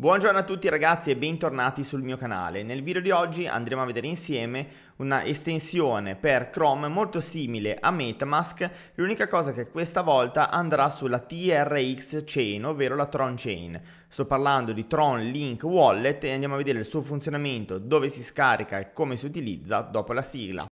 Buongiorno a tutti ragazzi e bentornati sul mio canale. Nel video di oggi andremo a vedere insieme una estensione per Chrome molto simile a Metamask, l'unica cosa che questa volta andrà sulla TRX Chain, ovvero la Tron Chain. Sto parlando di Tron Link Wallet e andiamo a vedere il suo funzionamento, dove si scarica e come si utilizza dopo la sigla.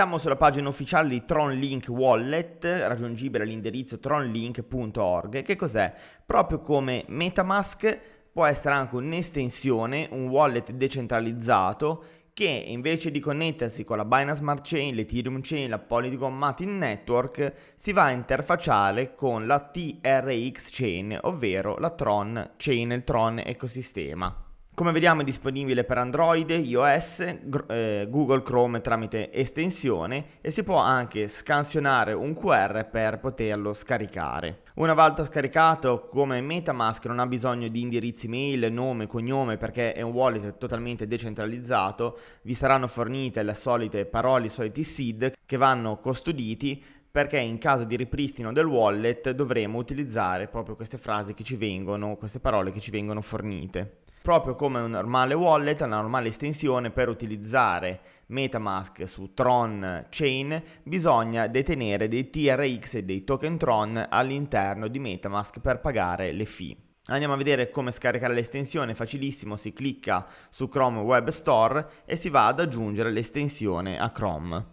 Siamo sulla pagina ufficiale di TronLink Wallet, raggiungibile all'indirizzo tronlink.org, che cos'è? Proprio come Metamask può essere anche un'estensione, un wallet decentralizzato che invece di connettersi con la Binance Smart Chain, l'Ethereum Chain, la Polygon Matin Network, si va a interfacciare con la TRX Chain, ovvero la Tron Chain, il Tron ecosistema. Come vediamo è disponibile per Android, iOS, eh, Google Chrome tramite estensione e si può anche scansionare un QR per poterlo scaricare. Una volta scaricato come Metamask non ha bisogno di indirizzi mail, nome, cognome perché è un wallet totalmente decentralizzato, vi saranno fornite le solite parole, i soliti seed che vanno custoditi perché in caso di ripristino del wallet dovremo utilizzare proprio queste frasi che ci vengono, queste parole che ci vengono fornite proprio come un normale wallet, una normale estensione per utilizzare Metamask su Tron Chain bisogna detenere dei TRX e dei token Tron all'interno di Metamask per pagare le fee. Andiamo a vedere come scaricare l'estensione, facilissimo, si clicca su Chrome Web Store e si va ad aggiungere l'estensione a Chrome.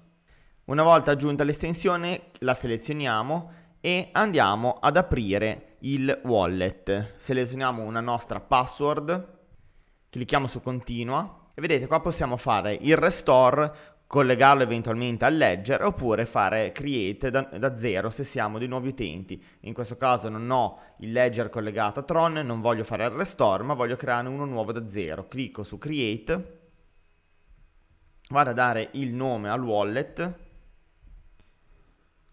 Una volta aggiunta l'estensione la selezioniamo e andiamo ad aprire il wallet. Selezioniamo una nostra password Clicchiamo su continua e vedete qua possiamo fare il restore collegarlo eventualmente al ledger oppure fare create da, da, zero se siamo dei nuovi utenti. In questo caso non ho il ledger collegato a Tron, non voglio fare il restore, ma voglio creare uno nuovo da zero. Clicco su create, vado a dare il nome al wallet,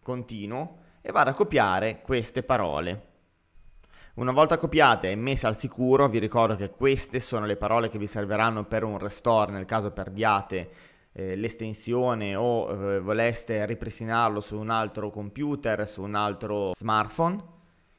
continuo e vado a copiare queste parole. Una volta copiate e messe al sicuro, vi ricordo che queste sono le parole che vi serviranno per un restore nel caso perdiate eh, l'estensione o eh, voleste ripristinarlo su un altro computer, su un altro smartphone.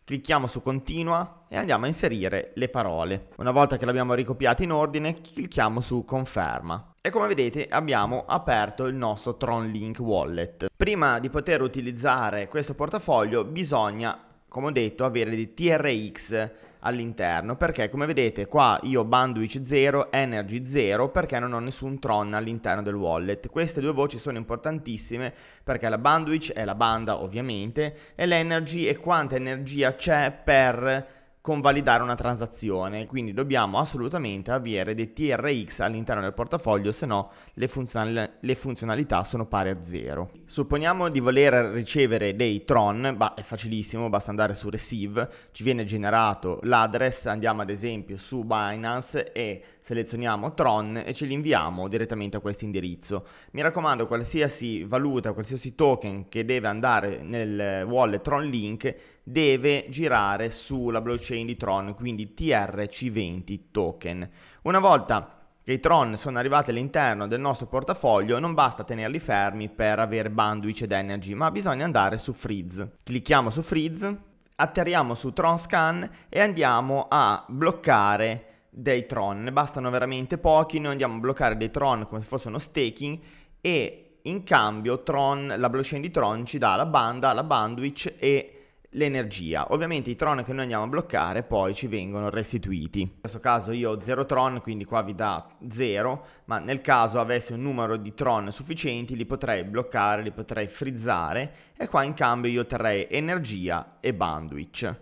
Clicchiamo su continua e andiamo a inserire le parole. Una volta che l'abbiamo ricopiata in ordine, clicchiamo su conferma. E come vedete abbiamo aperto il nostro Tronlink Wallet. Prima di poter utilizzare questo portafoglio bisogna come ho detto, avere dei TRX all'interno perché come vedete qua io bandwidth 0 energy 0 perché non ho nessun tron all'interno del wallet queste due voci sono importantissime perché la bandwidth è la banda ovviamente e l'energy è quanta energia c'è per convalidare una transazione, quindi dobbiamo assolutamente avere dei TRX all'interno del portafoglio, se no le, funzional- le, funzionalità sono pari a zero. Supponiamo di voler ricevere dei Tron, bah, è facilissimo, basta andare su Receive, ci viene generato l'address, andiamo ad esempio su Binance e selezioniamo Tron e ce li inviamo direttamente a questo indirizzo. Mi raccomando, qualsiasi valuta, qualsiasi token che deve andare nel wallet Tron Link deve girare sulla blockchain di Tron, quindi TRC20 token. Una volta che i Tron sono arrivati all'interno del nostro portafoglio, non basta tenerli fermi per avere bandwidth ed energy, ma bisogna andare su Freeze. Clicchiamo su Freeze, atterriamo su Tron Scan e andiamo a bloccare dei Tron. Ne bastano veramente pochi, noi andiamo a bloccare dei Tron come se fosse uno staking e in cambio Tron, la blockchain di Tron ci dà la banda, la bandwidth e l'energia. Ovviamente i tron che noi andiamo a bloccare poi ci vengono restituiti. In questo caso io ho 0 tron, quindi qua vi dà 0, ma nel caso avessi un numero di tron sufficienti li potrei bloccare, li potrei frizzare e qua in cambio io otterrei energia e bandwidth.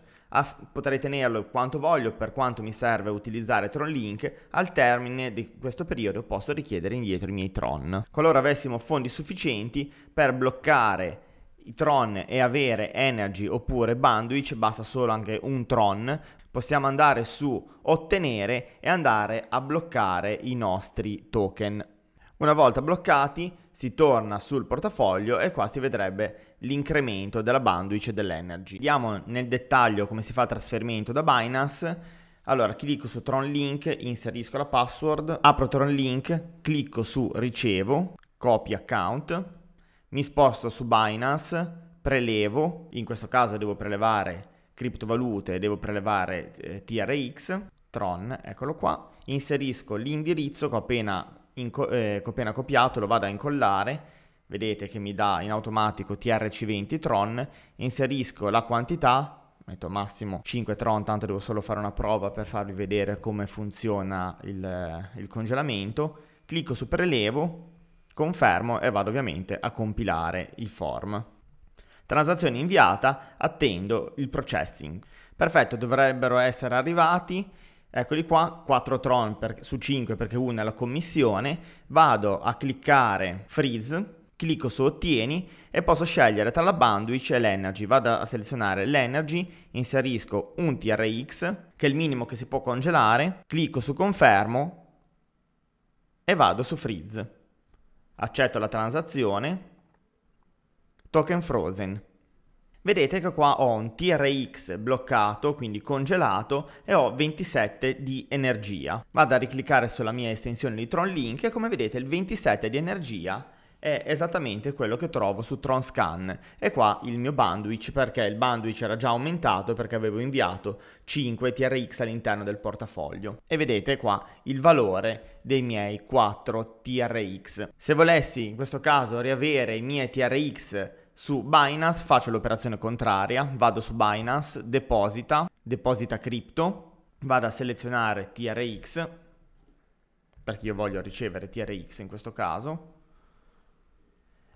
potrei tenerlo quanto voglio, per quanto mi serve utilizzare Tron Link, al termine di questo periodo posso richiedere indietro i miei Tron. Qualora avessimo fondi sufficienti per bloccare Tron e avere Energy oppure Bandwidth, basta solo anche un Tron, possiamo andare su ottenere e andare a bloccare i nostri token. Una volta bloccati si torna sul portafoglio e qua si vedrebbe l'incremento della bandwidth e dell'energy. Vediamo nel dettaglio come si fa il trasferimento da Binance. Allora, clicco su Tron Link, inserisco la password, apro Tron Link, clicco su ricevo, Copy account, mi sposto su Binance, prelevo, in questo caso devo prelevare criptovalute, devo prelevare eh, TRX, Tron, eccolo qua, inserisco l'indirizzo che ho appena, inco- eh, che ho appena copiato, lo vado a incollare, vedete che mi dà in automatico TRC20 Tron, inserisco la quantità, metto massimo 5 Tron, tanto devo solo fare una prova per farvi vedere come funziona il, il congelamento, clicco su prelevo, Confermo e vado ovviamente a compilare il form. Transazione inviata, attendo il processing. Perfetto, dovrebbero essere arrivati Eccoli qua, 4 tron per, su 5 perché 1 è la commissione, vado a cliccare freeze, clicco su ottieni e posso scegliere tra la bandwidth e l'energy, vado a selezionare l'energy, inserisco un TRX che è il minimo che si può congelare, clicco su confermo e vado su freeze accetto la transazione, token frozen. Vedete che qua ho un TRX bloccato, quindi congelato, e ho 27 di energia. Vado a ricliccare sulla mia estensione di Tron Link e come vedete il 27 di energia è esattamente quello che trovo su Tronscan e qua il mio bandwidth perché il bandwidth era già aumentato perché avevo inviato 5 TRX all'interno del portafoglio e vedete qua il valore dei miei 4 TRX. Se volessi in questo caso riavere i miei TRX su Binance faccio l'operazione contraria, vado su Binance, deposita, deposita cripto, vado a selezionare TRX perché io voglio ricevere TRX in questo caso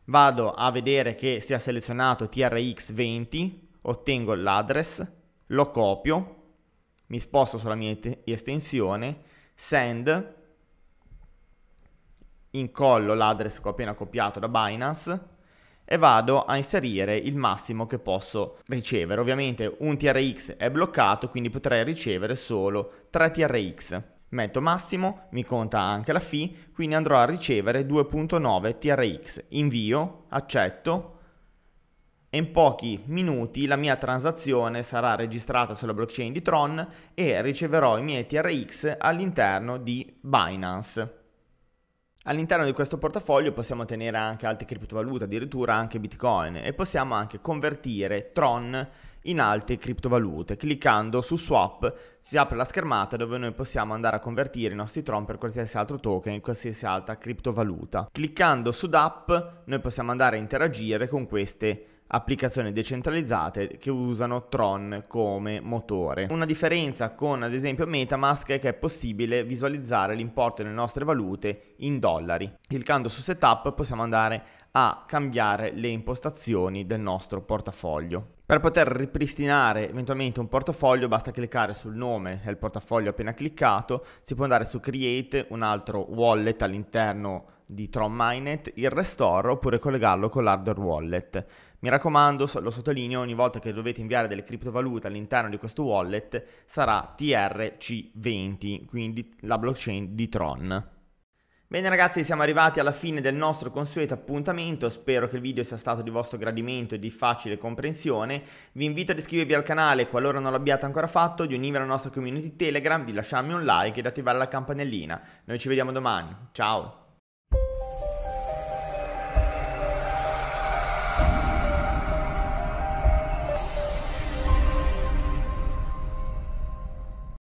vado a vedere che sia selezionato TRX20, ottengo l'address, lo copio, mi sposto sulla mia estensione, send, incollo l'address che ho appena copiato da Binance e vado a inserire il massimo che posso ricevere. Ovviamente un TRX è bloccato, quindi potrei ricevere solo 3 TRX. Metto massimo, mi conta anche la fee, quindi andrò a ricevere 2.9 TRX. Invio, accetto e in pochi minuti la mia transazione sarà registrata sulla blockchain di Tron e riceverò i miei TRX all'interno di Binance. All'interno di questo portafoglio possiamo tenere anche altre criptovalute, addirittura anche Bitcoin e possiamo anche convertire Tron in altre criptovalute. Cliccando su swap si apre la schermata dove noi possiamo andare a convertire i nostri Tron per qualsiasi altro token, in qualsiasi altra criptovaluta. Cliccando su DAP noi possiamo andare a interagire con queste criptovalute applicazioni decentralizzate che usano Tron come motore. Una differenza con ad esempio Metamask è che è possibile visualizzare l'importo delle nostre valute in dollari. Cliccando su Setup possiamo andare a cambiare le impostazioni del nostro portafoglio. Per poter ripristinare eventualmente un portafoglio basta cliccare sul nome del portafoglio appena cliccato, si può andare su Create, un altro wallet all'interno di Tron Minet, il restore oppure collegarlo con l'hardware wallet. Mi raccomando, lo sottolineo, ogni volta che dovete inviare delle criptovalute all'interno di questo wallet sarà TRC20, quindi la blockchain di Tron. Bene ragazzi, siamo arrivati alla fine del nostro consueto appuntamento, spero che il video sia stato di vostro gradimento e di facile comprensione. Vi invito ad iscrivervi al canale qualora non l'abbiate ancora fatto, di unirvi alla nostra community Telegram, di lasciarmi un like e di attivare la campanellina. Noi ci vediamo domani, ciao!